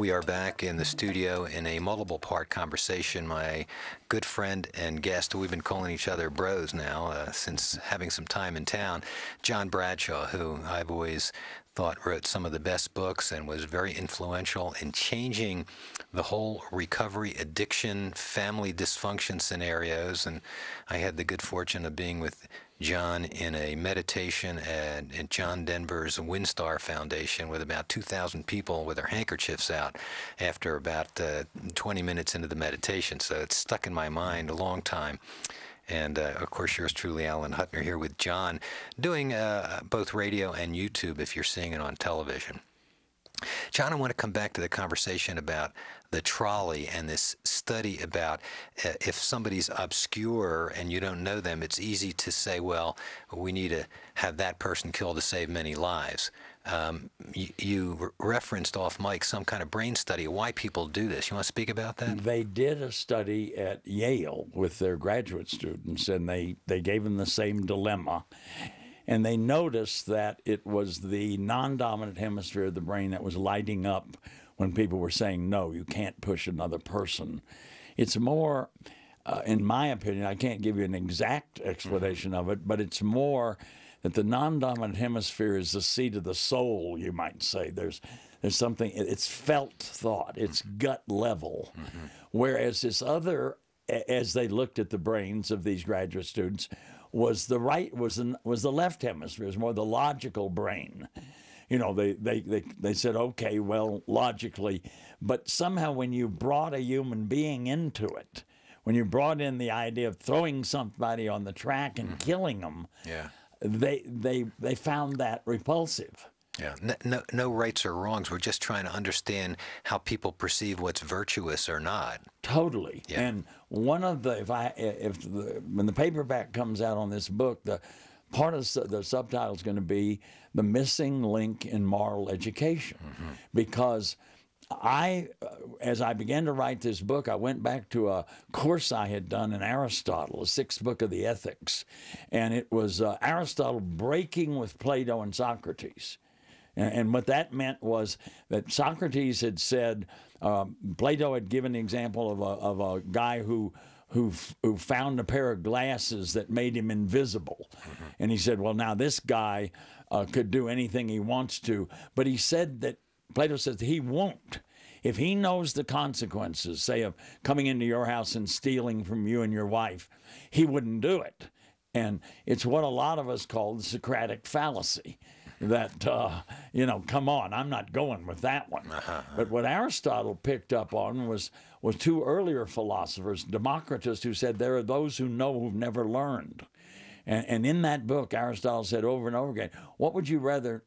We are back in the studio in a multiple part conversation. My good friend and guest, we've been calling each other bros now uh, since having some time in town, John Bradshaw, who I've always thought wrote some of the best books and was very influential in changing the whole recovery addiction family dysfunction scenarios and i had the good fortune of being with John in a meditation at, at John Denver's Windstar Foundation with about 2,000 people with their handkerchiefs out after about uh, 20 minutes into the meditation. So it's stuck in my mind a long time. And uh, of course, yours truly, Alan Huttner, here with John, doing uh, both radio and YouTube if you're seeing it on television. John, I want to come back to the conversation about the trolley and this study about uh, if somebody's obscure and you don't know them, it's easy to say, well, we need to have that person killed to save many lives. Um, you, you referenced off mic some kind of brain study why people do this. You want to speak about that? They did a study at Yale with their graduate students, and they, they gave them the same dilemma and they noticed that it was the non dominant hemisphere of the brain that was lighting up when people were saying, no, you can't push another person. It's more. Uh, in my opinion, I can't give you an exact mm-hmm. explanation of it, but it's more that the non-dominant hemisphere is the seat of the soul, you might say. There's there's something it's felt thought, it's mm-hmm. gut level, mm-hmm. whereas this other, as they looked at the brains of these graduate students, was the right was the, was the left hemisphere, Was more the logical brain. You know, they, they, they, they said, okay, well, logically, but somehow when you brought a human being into it, when you brought in the idea of throwing somebody on the track and mm-hmm. killing them, yeah. they, they, they found that repulsive. Yeah, no, no, no, rights or wrongs. We're just trying to understand how people perceive what's virtuous or not. Totally. Yeah. And one of the if I if the, when the paperback comes out on this book, the part of the, the subtitle is going to be the missing link in moral education, mm-hmm. because. I, as I began to write this book, I went back to a course I had done in Aristotle, the sixth book of the Ethics, and it was uh, Aristotle breaking with Plato and Socrates. And what that meant was that Socrates had said, um, Plato had given the example of a, of a guy who who who found a pair of glasses that made him invisible, mm-hmm. and he said, "Well, now this guy uh, could do anything he wants to," but he said that Plato says he won't. If he knows the consequences, say of coming into your house and stealing from you and your wife, he wouldn't do it. And it's what a lot of us call the Socratic fallacy that uh, you know, come on, I'm not going with that one. Uh-huh, uh-huh. But what Aristotle picked up on was was two earlier philosophers, Democritus, who said there are those who know who've never learned. And, and, in that book, Aristotle said over and over again, "What would you rather?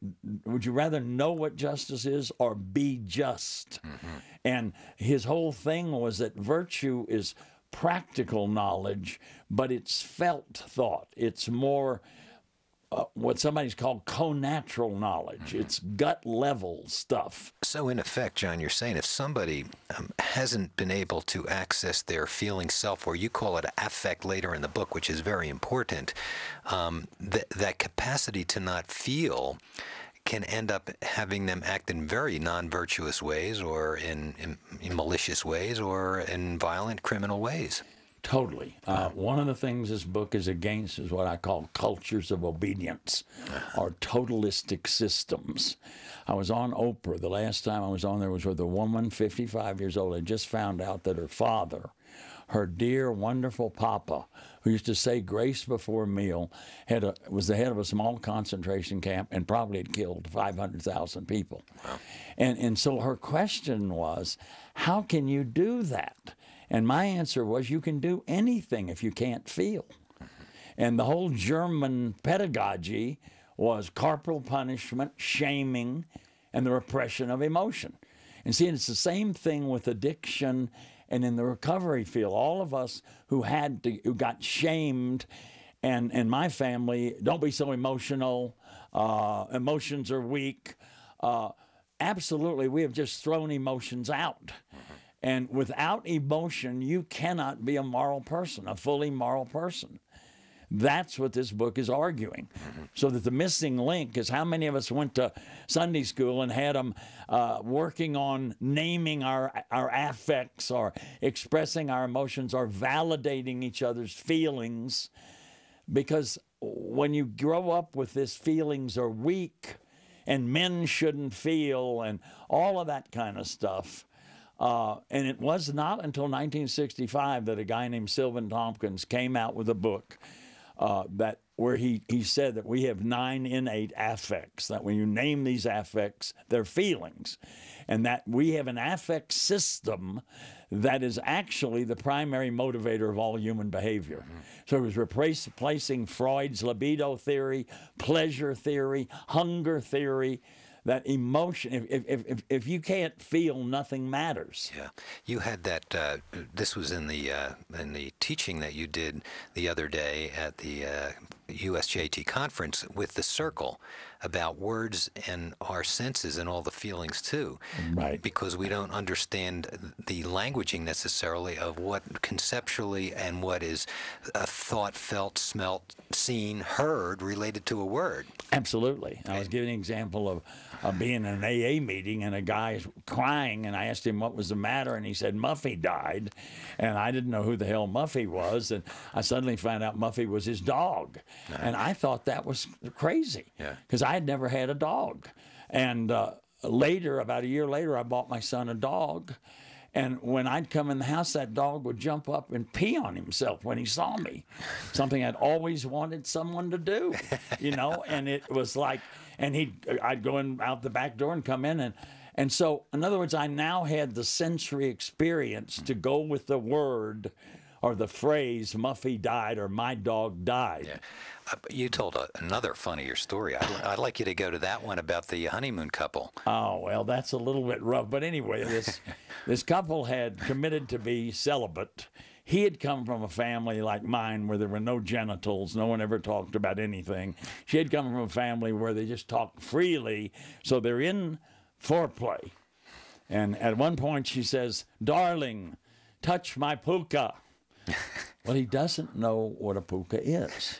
Would you rather know what justice is or be just?" Mm-hmm. And his whole thing was that virtue is practical knowledge, but it's felt thought. It's more uh, what somebody's called co-natural knowledge. Mm-hmm. It's gut level stuff. So, in effect, John, you're saying if somebody um, hasn't been able to access their feeling self, or you call it affect later in the book, which is very important, um, th- that capacity to not feel can end up having them act in very non-virtuous ways or in, in, in malicious ways or in violent criminal ways Totally. Uh, one of the things this book is against is what I call cultures of obedience or totalistic systems. I was on Oprah. The last time I was on there was with a woman, 55 years old, and just found out that her father, her dear, wonderful papa, who used to say grace before meal, had a, was the head of a small concentration camp and probably had killed 500,000 people. Wow. And, and so her question was, how can you do that? And my answer was, you can do anything if you can't feel. And the whole German pedagogy was corporal punishment, shaming, and the repression of emotion. And see, it's the same thing with addiction and in the recovery field. All of us who had to, who got shamed, and in my family, don't be so emotional. Uh, emotions are weak. Uh, absolutely, we have just thrown emotions out and without emotion, you cannot be a moral person, a fully moral person. That's what this book is arguing. Mm-hmm. So that the missing link is how many of us went to Sunday school and had them uh, working on naming our our affects or expressing our emotions or validating each other's feelings, because when you grow up with this, feelings are weak, and men shouldn't feel, and all of that kind of stuff. Uh, and it was not until 1965 that a guy named Sylvan Tompkins came out with a book uh, that where he, he said that we have nine innate affects, that when you name these affects, they're feelings, and that we have an affect system that is actually the primary motivator of all human behavior. Mm-hmm. So it was replacing Freud's libido theory, pleasure theory, hunger theory, that emotion. If, if, if, if you can't feel, nothing matters. Yeah, you had that. Uh, this was in the uh, in the teaching that you did the other day at the. Uh, USJT conference with the circle about words and our senses and all the feelings too. Right. Because we don't understand the languaging necessarily of what conceptually and what is a thought, felt, smelt, seen, heard related to a word. Absolutely. I was giving an example of, of being in an AA meeting and a guy crying, and I asked him what was the matter, and he said, Muffy died. And I didn't know who the hell Muffy was, and I suddenly found out Muffy was his dog and I thought that was crazy because yeah. I had never had a dog. And uh, later, about a year later, I bought my son a dog. And when I'd come in the house, that dog would jump up and pee on himself when he saw me, something I'd always wanted someone to do, you know. and it was like, and he, I'd go in out the back door and come in, and and so in other words, I now had the sensory experience to go with the word or the phrase Muffy died or my dog died. Yeah. Uh, you told a, another funnier story. I'd, I'd, like you to go to that one about the honeymoon couple. Oh, well, that's a little bit rough. But anyway, this, this couple had committed to be celibate. He had come from a family like mine where there were no genitals, no one ever talked about anything. She had come from a family where they just talked freely. So they're in foreplay. And at one point she says, Darling, touch my puka well, he doesn't know what a puka is.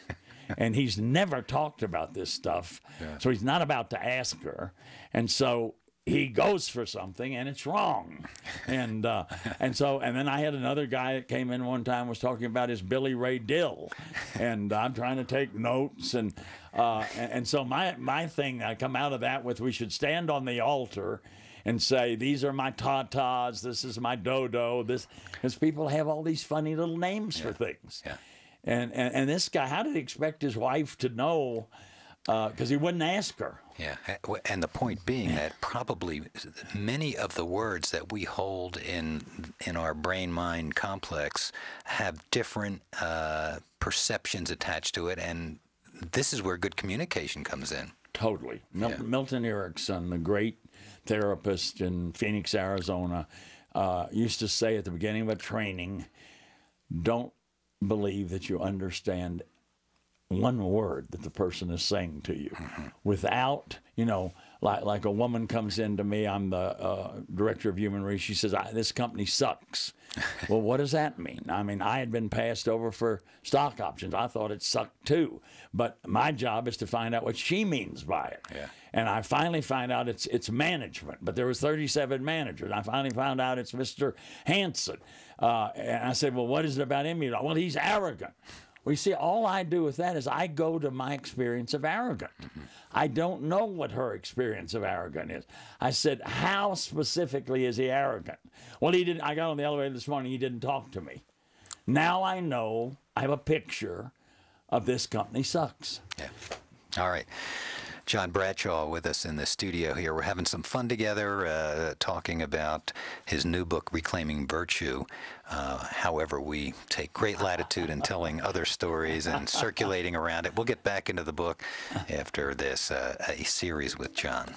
and he's never talked about this stuff. Yeah. So he's not about to ask her. And so he goes for something and it's wrong. And uh, and so and then I had another guy that came in one time was talking about his Billy Ray Dill, and I'm trying to take notes and uh, and, and so my my thing I come out of that with we should stand on the altar and say, These are my tatas, this is my dodo, this because people have all these funny little names yeah. for things. Yeah. And, and and this guy, how did he expect his wife to know because uh, he wouldn't ask her. Yeah, eh, and the point being that probably many of the words that we hold in in our brain mind complex have different uh, perceptions attached to it, and this is where good communication comes in. Totally, Mil- yeah. Milton Erickson, the great therapist in Phoenix, Arizona, uh, used to say at the beginning of a training, don't believe that you understand one word that the person is saying to you mm-hmm. without, you know, like, like a woman comes in to me, I'm the uh, director of human resources, she says, this company sucks well, what does that mean? I mean, I had been passed over for stock options. I thought it sucked too. But my job is to find out what she means by it. Yeah. And I finally find out it's it's management. But there was 37 managers. I finally found out it's Mr. Hanson. Uh, and I said, well, what is it about him? Well, he's arrogant. Well, you see, all I do with that is I go to my experience of arrogant. I don't know what her experience of arrogant is. I said, How specifically is he arrogant? Well, he didn't. I got on the elevator this morning, he didn't talk to me. Now I know I have a picture of this company sucks. Yeah. All right. John Bradshaw with us in the studio here. We're having some fun together, uh, talking about his new book, Reclaiming Virtue. Uh, however, we take great latitude in telling other stories and circulating around it. We'll get back into the book after this uh, a series with John.